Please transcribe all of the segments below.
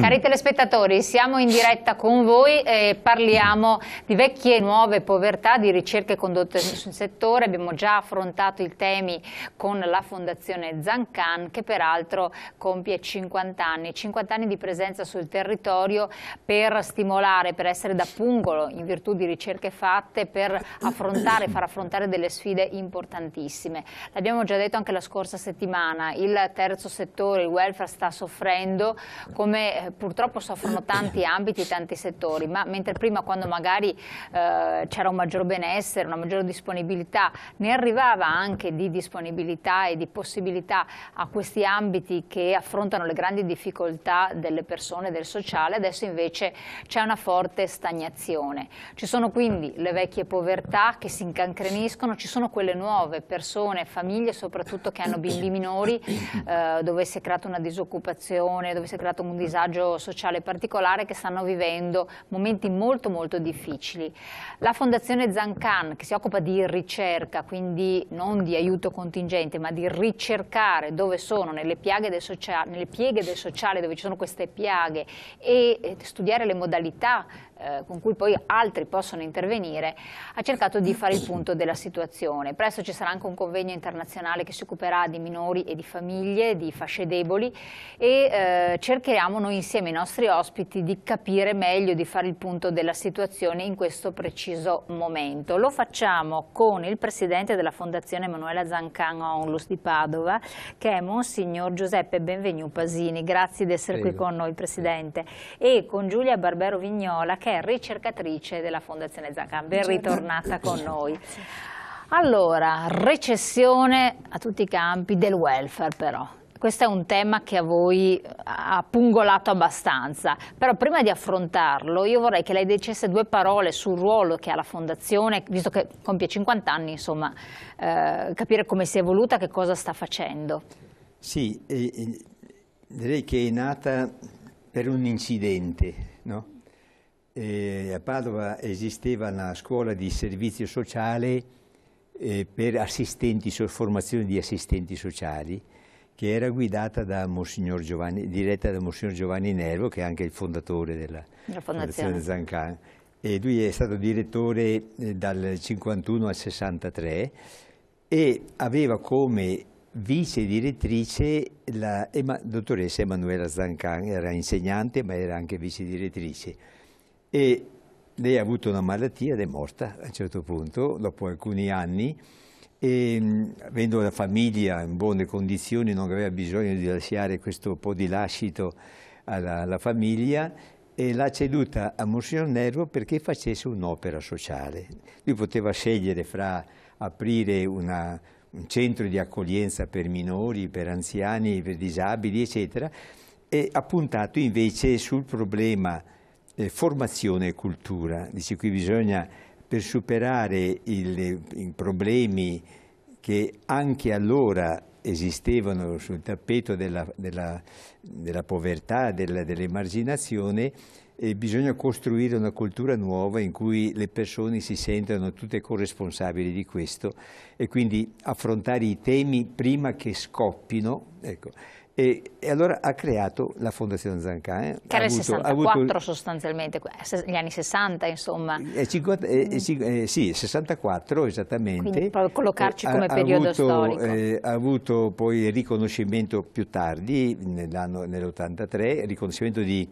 Cari telespettatori, siamo in diretta con voi e parliamo di vecchie e nuove povertà, di ricerche condotte sul settore. Abbiamo già affrontato i temi con la Fondazione Zancan che peraltro compie 50 anni, 50 anni di presenza sul territorio per stimolare, per essere da pungolo in virtù di ricerche fatte, per affrontare, far affrontare delle sfide importantissime. L'abbiamo già detto anche la scorsa settimana, il terzo settore, il welfare sta soffrendo come eh, purtroppo soffrono tanti ambiti, tanti settori, ma mentre prima quando magari eh, c'era un maggior benessere, una maggiore disponibilità, ne arrivava anche di disponibilità e di possibilità a questi ambiti che affrontano le grandi difficoltà delle persone, del sociale, adesso invece c'è una forte stagnazione. Ci sono quindi le vecchie povertà che si incancreniscono, ci sono quelle nuove persone, famiglie soprattutto che hanno bimbi minori, eh, dove si è creata una disoccupazione, dove si è creato un disagio sociale particolare che stanno vivendo momenti molto molto difficili. La Fondazione Zancan che si occupa di ricerca, quindi non di aiuto contingente ma di ricercare dove sono nelle, del sociale, nelle pieghe del sociale dove ci sono queste piaghe e eh, studiare le modalità eh, con cui poi altri possono intervenire, ha cercato di fare il punto della situazione. Presto ci sarà anche un convegno internazionale che si occuperà di minori e di famiglie, di fasce deboli e eh, cercheremo noi insieme ai nostri ospiti di capire meglio, di fare il punto della situazione in questo preciso momento. Lo facciamo con il presidente della Fondazione Emanuela Zancan Onlus di Padova, che è Monsignor Giuseppe Benvenu Pasini. Grazie di essere Prego. qui con noi, Presidente. E con Giulia Barbero Vignola, che è ricercatrice della Fondazione Zacca. Ben certo. ritornata con noi. Allora, recessione a tutti i campi del welfare però. Questo è un tema che a voi ha pungolato abbastanza, però prima di affrontarlo io vorrei che lei dicesse due parole sul ruolo che ha la Fondazione, visto che compie 50 anni, insomma, eh, capire come si è evoluta, che cosa sta facendo. Sì, eh, eh direi che è nata per un incidente, no? eh, a Padova esisteva una scuola di servizio sociale eh, per assistenti, formazione di assistenti sociali, che era guidata da Monsignor Giovanni, diretta da Monsignor Giovanni Nervo, che è anche il fondatore della Fondazione, fondazione Zancan. E lui è stato direttore eh, dal 51 al 63 e aveva come vice direttrice la ema, dottoressa Emanuela Zancan, era insegnante ma era anche vice direttrice e lei ha avuto una malattia ed è morta a un certo punto, dopo alcuni anni, e mm, avendo la famiglia in buone condizioni non aveva bisogno di lasciare questo po' di lascito alla, alla famiglia e l'ha ceduta a Monsignor Nervo perché facesse un'opera sociale. Lui poteva scegliere fra aprire una, un centro di accoglienza per minori, per anziani, per disabili, eccetera, e ha puntato invece sul problema eh, formazione e cultura. Dice qui bisogna, per superare il, i problemi che anche allora esistevano sul tappeto della, della, della povertà, della, dell'emarginazione, eh, bisogna costruire una cultura nuova in cui le persone si sentano tutte corresponsabili di questo e quindi affrontare i temi prima che scoppino. Ecco. E, e, allora ha creato la Fondazione Zancan. Eh? Che era il 64 avuto, sostanzialmente, gli anni 60 insomma. E 50, e, sì, 64 esattamente. Quindi per collocarci eh, come ha, periodo avuto, storico. Eh, ha avuto poi il riconoscimento più tardi, nell'83, riconoscimento di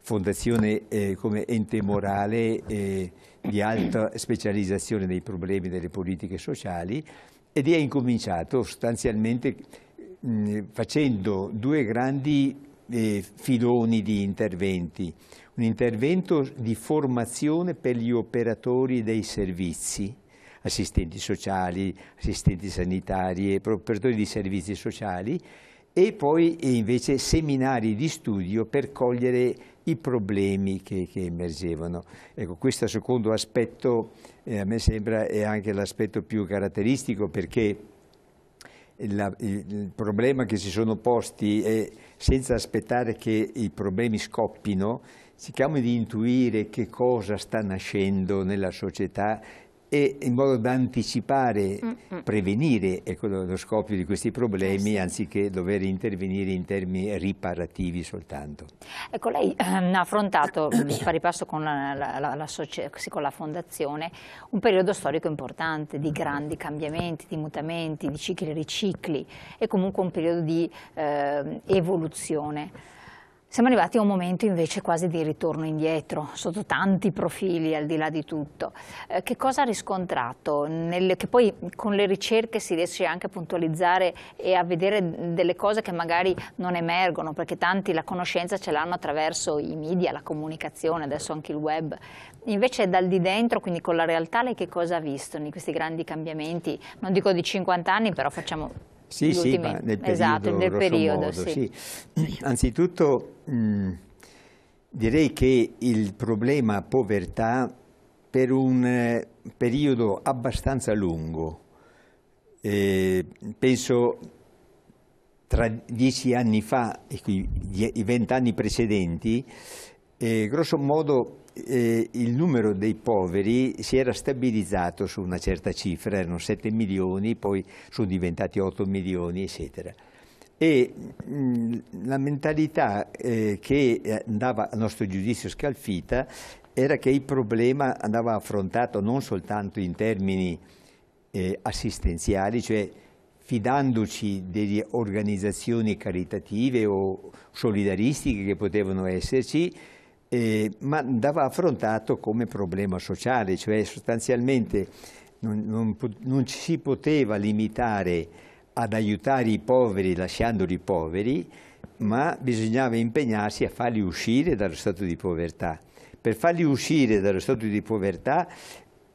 fondazione eh, come ente morale eh, di alta specializzazione nei problemi delle politiche sociali ed è incominciato sostanzialmente facendo due grandi eh, filoni di interventi. Un intervento di formazione per gli operatori dei servizi, assistenti sociali, assistenti sanitari, eh, operatori di servizi sociali e poi eh, invece seminari di studio per cogliere i problemi che, che emergevano. Ecco, questo secondo aspetto eh, a me sembra è anche l'aspetto più caratteristico perché la, il problema che si sono posti è senza aspettare che i problemi scoppino, cerchiamo di intuire che cosa sta nascendo nella società e in modo da anticipare, mm -hmm. prevenire è lo scopo di questi problemi eh, sì. anziché dover intervenire in termini riparativi soltanto. Ecco, lei ehm, ha affrontato, di pari mm, passo con la, la, la, con la, fondazione, un periodo storico importante di grandi cambiamenti, di mutamenti, di cicli e ricicli e comunque un periodo di eh, evoluzione. Siamo arrivati a un momento invece quasi di ritorno indietro, sotto tanti profili al di là di tutto. Eh, che cosa ha riscontrato? Nel, che poi con le ricerche si riesce anche a puntualizzare e a vedere delle cose che magari non emergono, perché tanti la conoscenza ce l'hanno attraverso i media, la comunicazione, adesso anche il web. Invece dal di dentro, quindi con la realtà, lei che cosa ha visto in questi grandi cambiamenti? Non dico di 50 anni, però facciamo sì, sì, ma nel periodo, esatto, nel periodo modo, sì. Sì. Anzitutto mh, mm, direi che il problema povertà per un eh, periodo abbastanza lungo, eh, penso tra dieci anni fa e i vent'anni precedenti, eh, grosso modo eh, il numero dei poveri si era stabilizzato su una certa cifra, erano 7 milioni, poi sono diventati 8 milioni, eccetera. E mh, la mentalità eh, che andava a nostro giudizio scalfita era che il problema andava affrontato non soltanto in termini eh, assistenziali, cioè fidandoci delle organizzazioni caritative o solidaristiche che potevano esserci, eh, ma andava affrontato come problema sociale, cioè sostanzialmente non, non, non ci si poteva limitare ad aiutare i poveri lasciandoli poveri, ma bisognava impegnarsi a farli uscire dallo stato di povertà. Per farli uscire dallo stato di povertà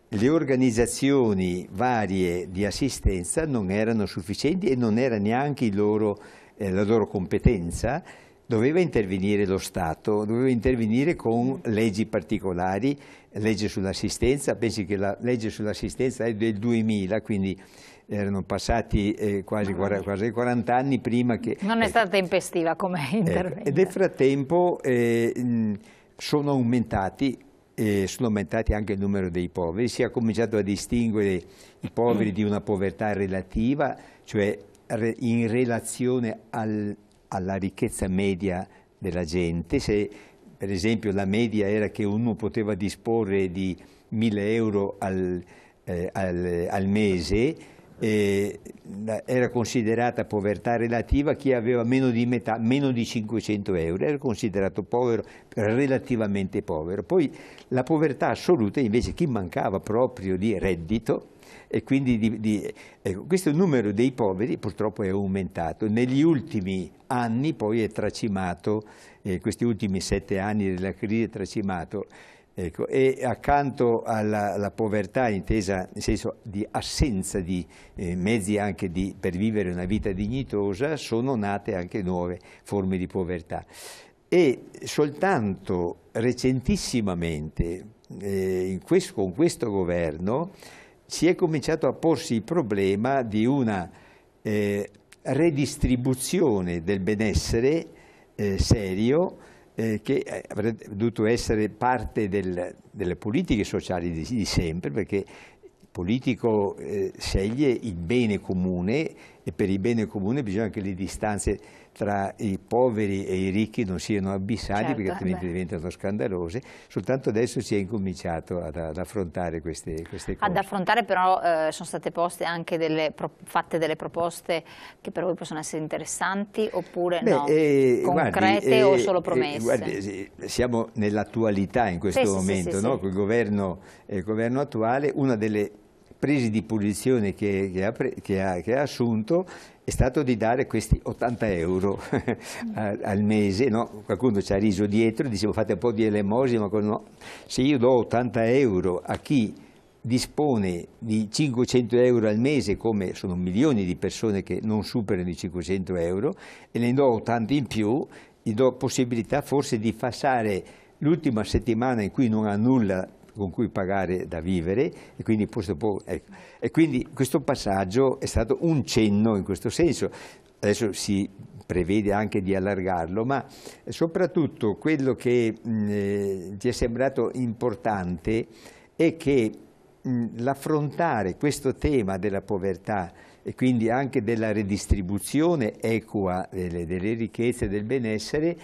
le organizzazioni varie di assistenza non erano sufficienti e non era neanche loro, eh, la loro competenza doveva intervenire lo Stato, doveva intervenire con leggi particolari, legge sull'assistenza, pensi che la legge sull'assistenza è del 2000, quindi erano passati eh, quasi, ah. quasi, 40 anni prima che... Non è eh, stata tempestiva come ecco, intervento. Eh, nel frattempo eh, sono aumentati eh, sono aumentati anche il numero dei poveri, si è cominciato a distinguere i poveri di una povertà relativa, cioè in relazione al, alla ricchezza media della gente. Se per esempio la media era che uno poteva disporre di 1000 euro al, eh, al, al mese, eh, era considerata povertà relativa chi aveva meno di metà, meno di 500 euro, era considerato povero, relativamente povero. Poi la povertà assoluta invece chi mancava proprio di reddito e quindi di, di, ecco, questo numero dei poveri purtroppo è aumentato. Negli ultimi anni poi è tracimato, eh, questi ultimi sette anni della crisi è tracimato Ecco, e accanto alla, alla, povertà intesa nel senso di assenza di eh, mezzi anche di, per vivere una vita dignitosa sono nate anche nuove forme di povertà e soltanto recentissimamente eh, questo, con questo governo si è cominciato a porsi il problema di una eh, redistribuzione del benessere eh, serio eh, che eh, avrebbe dovuto essere parte del, delle politiche sociali di, di sempre, perché il politico eh, sceglie il bene comune e per il bene comune bisogna che le distanze tra i poveri e i ricchi non siano abissali certo, perché altrimenti beh. diventano scandalose, soltanto adesso si è incominciato ad, ad affrontare queste, queste, cose. Ad affrontare però eh, sono state poste anche delle, pro, fatte delle proposte che per voi possono essere interessanti oppure beh, no, eh, concrete eh, eh, guardi, o solo promesse? Guardi, eh, siamo nell'attualità in questo sì, momento, sì, sì, no? con il governo, il governo attuale, una delle presi di posizione che, che, ha, che, ha, che, ha, assunto è stato di dare questi 80 euro al mese, no? qualcuno ci ha riso dietro, dicevo fate un po' di elemosina, no. se io do 80 euro a chi dispone di 500 euro al mese, come sono milioni di persone che non superano i 500 euro, e ne do 80 in più, gli do possibilità forse di passare l'ultima settimana in cui non ha nulla con cui pagare da vivere e quindi, ecco. e quindi questo passaggio è stato un cenno in questo senso. Adesso si prevede anche di allargarlo, ma soprattutto quello che mh, eh, ci è sembrato importante è che l'affrontare questo tema della povertà e quindi anche della redistribuzione equa delle, delle ricchezze e del benessere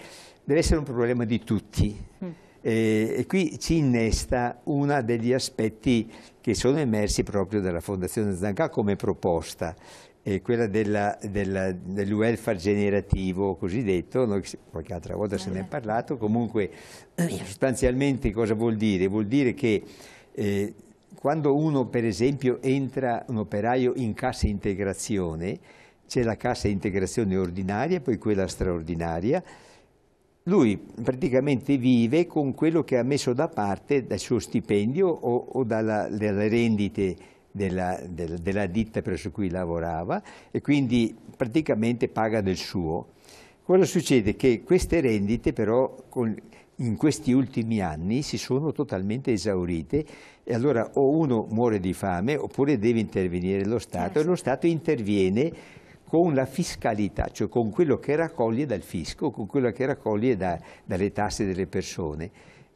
deve essere un problema di tutti. Mm e, eh, e qui ci innesta uno degli aspetti che sono emersi proprio dalla Fondazione Zanca come proposta, e eh, quella della, della, del welfare generativo cosiddetto, noi, qualche altra volta se ne è parlato, comunque eh, sostanzialmente cosa vuol dire? Vuol dire che eh, quando uno per esempio entra un operaio in cassa integrazione, c'è la cassa integrazione ordinaria poi quella straordinaria, lui praticamente vive con quello che ha messo da parte dal suo stipendio o, o dalla, dalle rendite della, della, della, ditta presso cui lavorava e quindi praticamente paga del suo. Cosa succede? Che queste rendite però con, in questi ultimi anni si sono totalmente esaurite e allora o uno muore di fame oppure deve intervenire lo Stato certo. e lo certo. Stato interviene con la fiscalità, cioè con quello che raccoglie dal fisco, con quello che raccoglie da, dalle tasse delle persone.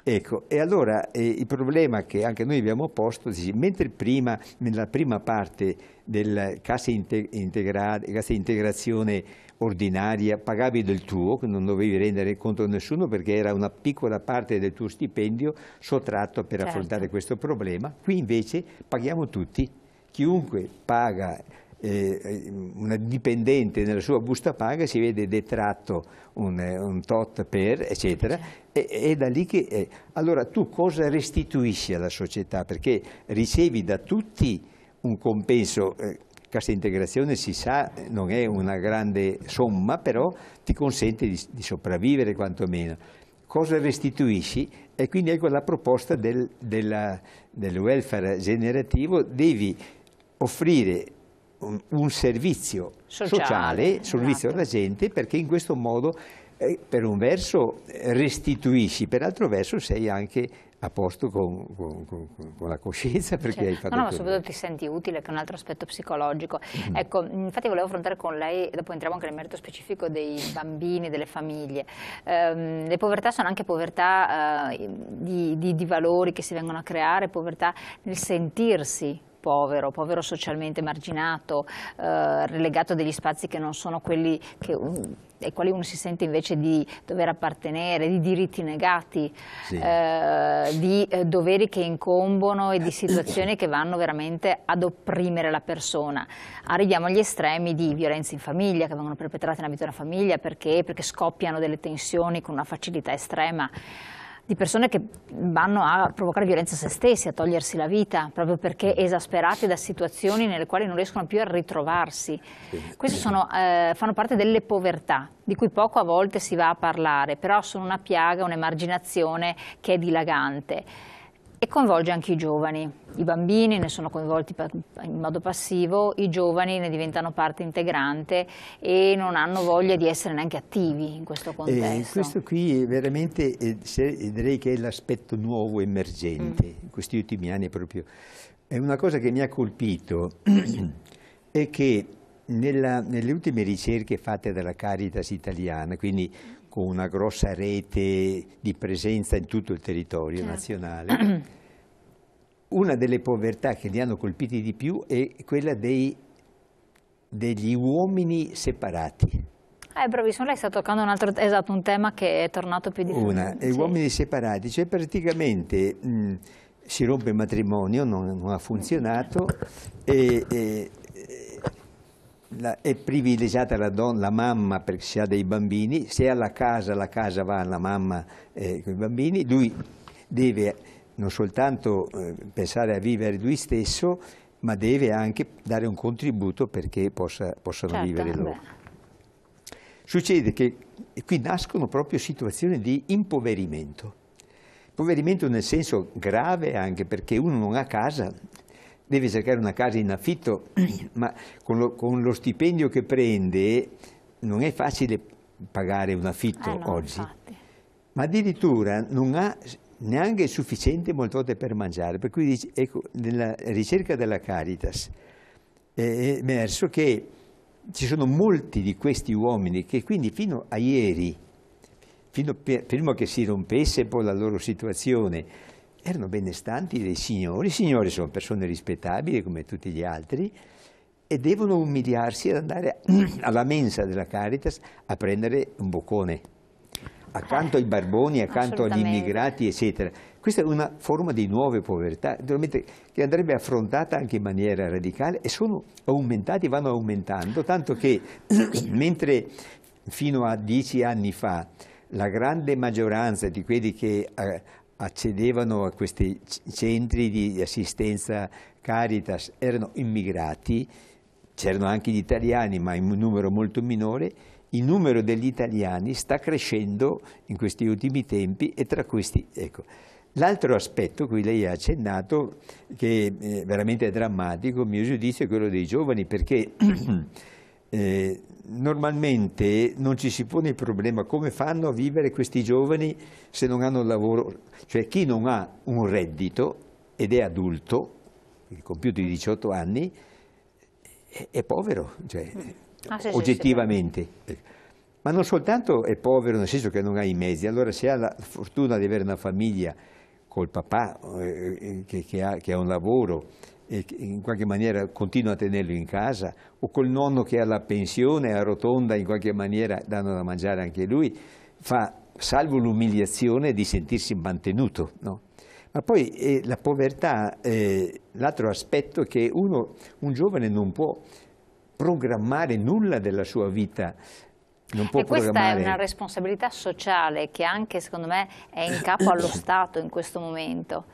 Ecco, e allora eh, il problema che anche noi abbiamo posto, mentre prima, nella prima parte della cassa, integra cassa integrazione ordinaria, pagavi del tuo, che non dovevi rendere conto a nessuno perché era una piccola parte del tuo stipendio sottratto per certo. affrontare questo problema, qui invece paghiamo tutti, chiunque paga eh, una dipendente nella sua busta paga si vede detratto un, eh, un tot per, eccetera, e, è da lì che... È. Eh, allora tu cosa restituisci alla società? Perché ricevi da tutti un compenso... Eh, cassa integrazione si sa eh, non è una grande somma, però ti consente di, di sopravvivere quantomeno. Cosa restituisci? E quindi ecco la proposta del, della, del welfare generativo, devi offrire un, un servizio sociale, sociale esatto. servizio alla gente, perché in questo modo eh, per un verso eh, restituisci, per l'altro verso sei anche a posto con, con, con, con, la coscienza perché cioè, hai fatto no, no, ma soprattutto ti senti utile che è un altro aspetto psicologico mm. ecco, infatti volevo affrontare con lei dopo entriamo anche nel merito specifico dei bambini delle famiglie ehm, le povertà sono anche povertà eh, di, di, di valori che si vengono a creare povertà nel sentirsi povero, povero socialmente marginato, eh, relegato a degli spazi che non sono quelli che, um, ai quali uno si sente invece di dover appartenere, di diritti negati, sì. eh, di eh, doveri che incombono e di situazioni che vanno veramente ad opprimere la persona. Arriviamo agli estremi di violenze in famiglia che vengono perpetrate in ambito della famiglia perché, perché scoppiano delle tensioni con una facilità estrema di persone che vanno a provocare violenza a se stessi, a togliersi la vita, proprio perché esasperati da situazioni nelle quali non riescono più a ritrovarsi. Queste sono, eh, fanno parte delle povertà, di cui poco a volte si va a parlare, però sono una piaga, un'emarginazione che è dilagante e coinvolge anche i giovani. I bambini ne sono coinvolti in modo passivo, i giovani ne diventano parte integrante e non hanno voglia di essere neanche attivi in questo eh, contesto. Eh, questo qui è veramente eh, eh, direi che è l'aspetto nuovo emergente mm. in questi ultimi anni proprio. È una cosa che mi ha colpito è che nella, nelle ultime ricerche fatte dalla Caritas italiana, quindi con una grossa rete di presenza in tutto il territorio certo. nazionale. Una delle povertà che li hanno colpiti di più è quella dei, degli uomini separati. Eh, bravissimo, lei sta toccando un altro esatto, un tema che è tornato più di Una, eh, sì. uomini separati, cioè praticamente mh, si rompe il matrimonio, non, non ha funzionato e, e la, è privilegiata la donna, la mamma, perché si ha dei bambini, se alla casa, la casa va alla mamma eh, con i bambini, lui deve non soltanto eh, pensare a vivere lui stesso, ma deve anche dare un contributo perché possa, possano certo, vivere eh loro. Beh. Succede che qui nascono proprio situazioni di impoverimento. Impoverimento nel senso grave anche perché uno non ha casa, deve cercare una casa in affitto, ma con lo, con lo stipendio che prende non è facile pagare un affitto eh no, oggi, infatti. ma addirittura non ha neanche sufficiente molte volte per mangiare, per cui ecco, nella ricerca della Caritas è emerso che ci sono molti di questi uomini che quindi fino a ieri, fino per, prima che si rompesse poi la loro situazione, erano benestanti dei signori, i signori sono persone rispettabili come tutti gli altri e devono umiliarsi ad andare alla mensa della Caritas a prendere un boccone, accanto ai barboni, accanto agli immigrati, eccetera. Questa è una forma di nuove povertà, che andrebbe affrontata anche in maniera radicale e sono aumentati, vanno aumentando, tanto che mentre fino a dieci anni fa la grande maggioranza di quelli che eh, accedevano a questi centri di assistenza Caritas erano immigrati, c'erano anche gli italiani ma in un numero molto minore, il numero degli italiani sta crescendo in questi ultimi tempi e tra questi, ecco, L'altro aspetto, cui lei ha accennato, che è veramente drammatico, a mio giudizio, è quello dei giovani, perché Eh, normalmente non ci si pone il problema come fanno a vivere questi giovani se non hanno lavoro, cioè chi non ha un reddito ed è adulto, compiuto i 18 anni, è, è povero, cioè, mm. ah, sì, oggettivamente. Sì, sì, Ma non soltanto è povero nel senso che non ha i mezzi, allora se ha la fortuna di avere una famiglia col papà eh, eh che, che, ha, che ha un lavoro, in qualche maniera continua a tenerlo in casa, o col nonno che ha la pensione, a rotonda in qualche maniera danno da mangiare anche lui, fa salvo l'umiliazione di sentirsi mantenuto. No? Ma poi eh, la povertà, eh, l'altro aspetto è che uno, un giovane non può programmare nulla della sua vita Non può e questa programmare... è una responsabilità sociale che anche secondo me è in capo allo Stato in questo momento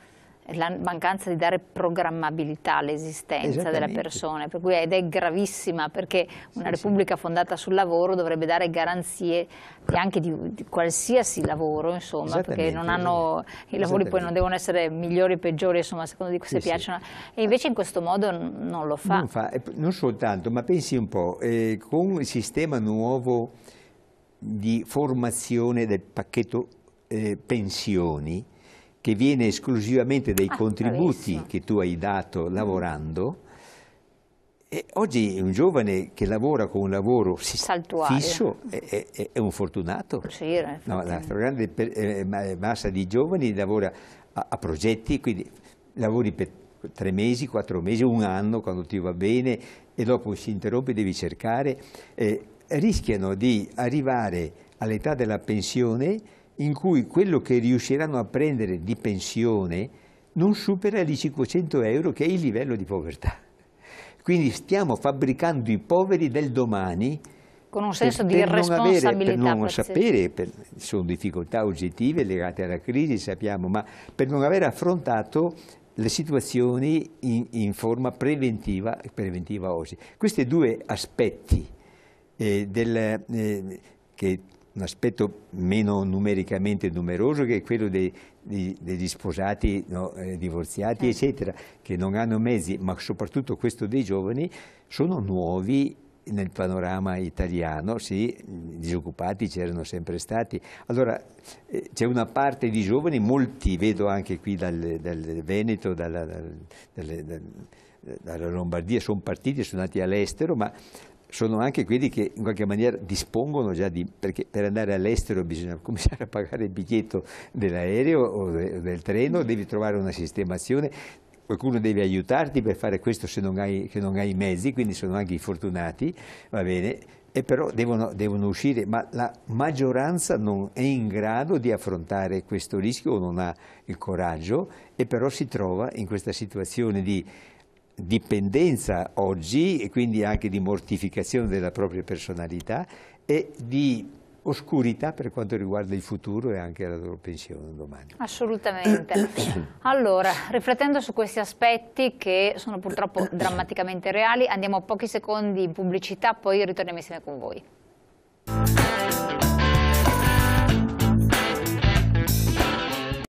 la mancanza di dare programmabilità all'esistenza della persona, per cui, ed è gravissima perché una sì, repubblica sì. fondata sul lavoro dovrebbe dare garanzie anche di, di qualsiasi lavoro, insomma, perché hanno, i lavori poi non devono essere migliori o peggiori, insomma, secondo di se sì, piacciono, e invece in questo modo non lo fa. Non, fa, non soltanto, ma pensi un po', eh, con il sistema nuovo di formazione del pacchetto eh, pensioni, che viene esclusivamente dai ah, contributi bravissimo. che tu hai dato mm. lavorando. E oggi un giovane che lavora con un lavoro Saltuario. fisso è, è, è, un fortunato. Sì, no, la stragrande eh, eh, massa di giovani lavora a, a, progetti, quindi lavori per tre mesi, quattro mesi, un anno quando ti va bene e dopo si interrompe, devi cercare. Eh, rischiano di arrivare all'età della pensione in cui quello che riusciranno a prendere di pensione non supera i 500 euro che è il livello di povertà. Quindi stiamo fabbricando i poveri del domani con un senso per, di per responsabilità. Non avere, per non pazzesco. sapere, per, sono difficoltà oggettive legate alla crisi, sappiamo, ma per non aver affrontato le situazioni in, in forma preventiva, preventiva oggi. Questi due aspetti eh, del, eh, che un aspetto meno numericamente numeroso che è quello dei, dei, degli sposati, no, eh, divorziati, eh. eccetera, che non hanno mezzi, ma soprattutto questo dei giovani, sono nuovi nel panorama italiano, sì, disoccupati c'erano sempre stati. Allora eh, c'è una parte di giovani, molti vedo anche qui dal, dal Veneto, dalla, dal, dal, dalla Lombardia, sono partiti, sono andati all'estero, ma sono anche quelli che in qualche maniera dispongono già di, perché per andare all'estero bisogna cominciare a pagare il biglietto dell'aereo o del treno, devi trovare una sistemazione, qualcuno deve aiutarti per fare questo se non hai, se non hai i mezzi, quindi sono anche i fortunati, va bene, e però devono, devono, uscire, ma la maggioranza non è in grado di affrontare questo rischio o non ha il coraggio e però si trova in questa situazione di dipendenza oggi e quindi anche di mortificazione della propria personalità e di oscurità per quanto riguarda il futuro e anche la loro pensione domani. Assolutamente. Allora, riflettendo su questi aspetti che sono purtroppo drammaticamente reali, andiamo a pochi secondi in pubblicità, poi ritorniamo insieme con voi.